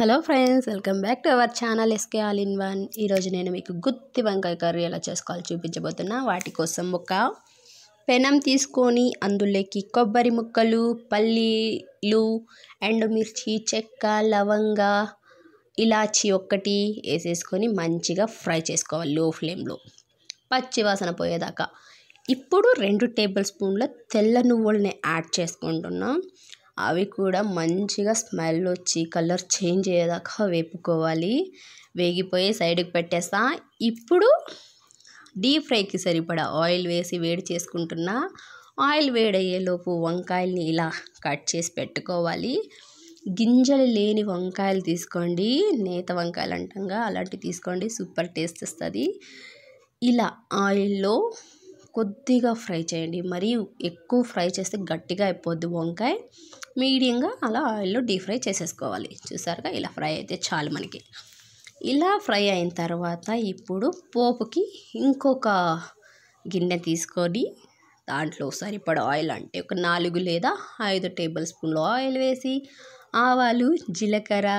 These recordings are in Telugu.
hello friends welcome back to our channel SK all in one ఈరోజు నేను మీకు గుత్తి వంకాయ కర్రీ ఎలా చేసుకోవాలి చూపించబోతున్నా వాటి కోసం ఒక పెనం తీసుకొని అందులోకి కొబ్బరి ముక్కలు పల్లీలు ఎండుమిర్చి చెక్క లవంగ ఇలాచి ఒక్కటి వేసేసుకొని మంచిగా ఫ్రై చేసుకోవాలి లో ఫ్లేమ్లో పచ్చివాసన పోయేదాకా ఇప్పుడు రెండు టేబుల్ స్పూన్ల తెల్ల నువ్వులని యాడ్ చేసుకుంటున్నాం అవి కూడా మంచిగా స్మెల్ వచ్చి కలర్ చేంజ్ అయ్యేదాకా వేపుకోవాలి వేగిపోయి సైడ్కి పెట్టేస్తా ఇప్పుడు డీప్ ఫ్రైకి సరిపడా ఆయిల్ వేసి వేడి చేసుకుంటున్నా ఆయిల్ వేడయ్యేలోపు వంకాయల్ని ఇలా కట్ చేసి పెట్టుకోవాలి గింజలు లేని వంకాయలు తీసుకోండి నేత వంకాయలు అంటంగా అలాంటివి తీసుకోండి సూపర్ టేస్ట్ వస్తుంది ఇలా ఆయిల్లో కొద్దిగా ఫ్రై చేయండి మరీ ఎక్కువ ఫ్రై చేస్తే గట్టిగా అయిపోద్ది వంకాయ మీడియంగా అలా ఆయిల్లో డీప్ ఫ్రై చేసేసుకోవాలి చూసారుగా ఇలా ఫ్రై అయితే చాలు మనకి ఇలా ఫ్రై అయిన తర్వాత ఇప్పుడు పోపుకి ఇంకొక గిన్నె తీసుకొని దాంట్లో సరిపడ ఆయిల్ అంటే ఒక నాలుగు లేదా ఐదు టేబుల్ స్పూన్లు ఆయిల్ వేసి ఆవాలు జీలకర్ర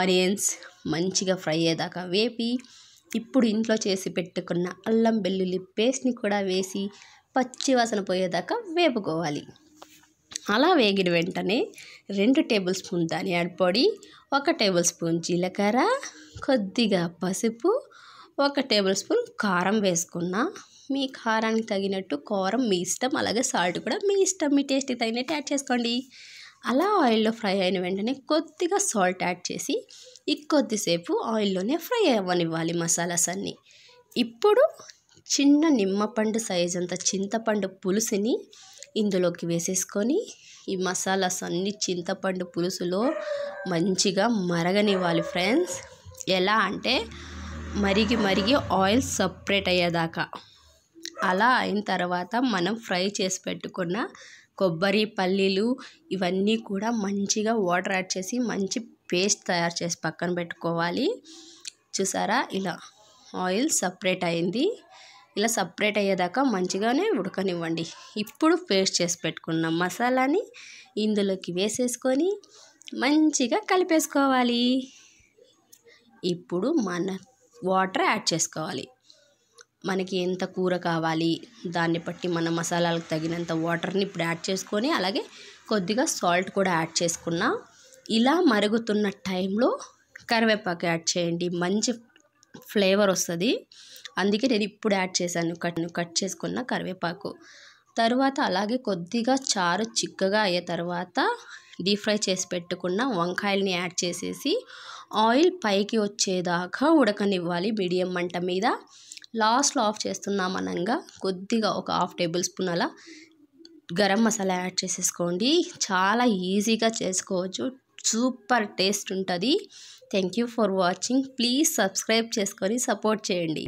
ఆనియన్స్ మంచిగా ఫ్రై అయ్యేదాకా వేపి ఇప్పుడు ఇంట్లో చేసి పెట్టుకున్న అల్లం వెల్లుల్లి పేస్ట్ని కూడా వేసి పచ్చివాసన పోయేదాకా వేపుకోవాలి అలా వేగిన వెంటనే రెండు టేబుల్ స్పూన్ ధనియాల పొడి ఒక టేబుల్ స్పూన్ జీలకర్ర కొద్దిగా పసుపు ఒక టేబుల్ స్పూన్ కారం వేసుకున్న మీ కారానికి తగినట్టు కారం మీ ఇష్టం అలాగే సాల్ట్ కూడా మీ ఇష్టం మీ టేస్ట్కి తగినట్టు యాడ్ చేసుకోండి అలా ఆయిల్లో ఫ్రై అయిన వెంటనే కొద్దిగా సాల్ట్ యాడ్ చేసి కొద్దిసేపు ఆయిల్లోనే ఫ్రై అవ్వనివ్వాలి మసాలాస్ అన్నీ ఇప్పుడు చిన్న నిమ్మపండు సైజ్ అంత చింతపండు పులుసుని ఇందులోకి వేసేసుకొని ఈ మసాలాస్ అన్ని చింతపండు పులుసులో మంచిగా మరగనివ్వాలి ఫ్రెండ్స్ ఎలా అంటే మరిగి మరిగి ఆయిల్ సపరేట్ అయ్యేదాకా అలా అయిన తర్వాత మనం ఫ్రై చేసి పెట్టుకున్న కొబ్బరి పల్లీలు ఇవన్నీ కూడా మంచిగా వాటర్ యాడ్ చేసి మంచి పేస్ట్ తయారు చేసి పక్కన పెట్టుకోవాలి చూసారా ఇలా ఆయిల్ సపరేట్ అయింది ఇలా సపరేట్ అయ్యేదాకా మంచిగానే ఉడకనివ్వండి ఇప్పుడు పేస్ట్ చేసి పెట్టుకున్న మసాలాని ఇందులోకి వేసేసుకొని మంచిగా కలిపేసుకోవాలి ఇప్పుడు మన వాటర్ యాడ్ చేసుకోవాలి మనకి ఎంత కూర కావాలి దాన్ని బట్టి మన మసాలాలకు తగినంత వాటర్ని ఇప్పుడు యాడ్ చేసుకొని అలాగే కొద్దిగా సాల్ట్ కూడా యాడ్ చేసుకున్నా ఇలా మరుగుతున్న టైంలో కరివేపాకు యాడ్ చేయండి మంచి ఫ్లేవర్ వస్తుంది అందుకే నేను ఇప్పుడు యాడ్ చేశాను కట్ కట్ చేసుకున్న కరివేపాకు తర్వాత అలాగే కొద్దిగా చారు చిక్కగా అయ్యే తర్వాత డీప్ ఫ్రై చేసి పెట్టుకున్న వంకాయల్ని యాడ్ చేసేసి ఆయిల్ పైకి వచ్చేదాకా ఉడకనివ్వాలి మీడియం మంట మీద లాస్ట్లో ఆఫ్ చేస్తున్నాం అనగా కొద్దిగా ఒక హాఫ్ టేబుల్ స్పూన్ అలా గరం మసాలా యాడ్ చేసేసుకోండి చాలా ఈజీగా చేసుకోవచ్చు సూపర్ టేస్ట్ ఉంటుంది thank you for watching please subscribe చేసుకొని సపోర్ట్ చేయండి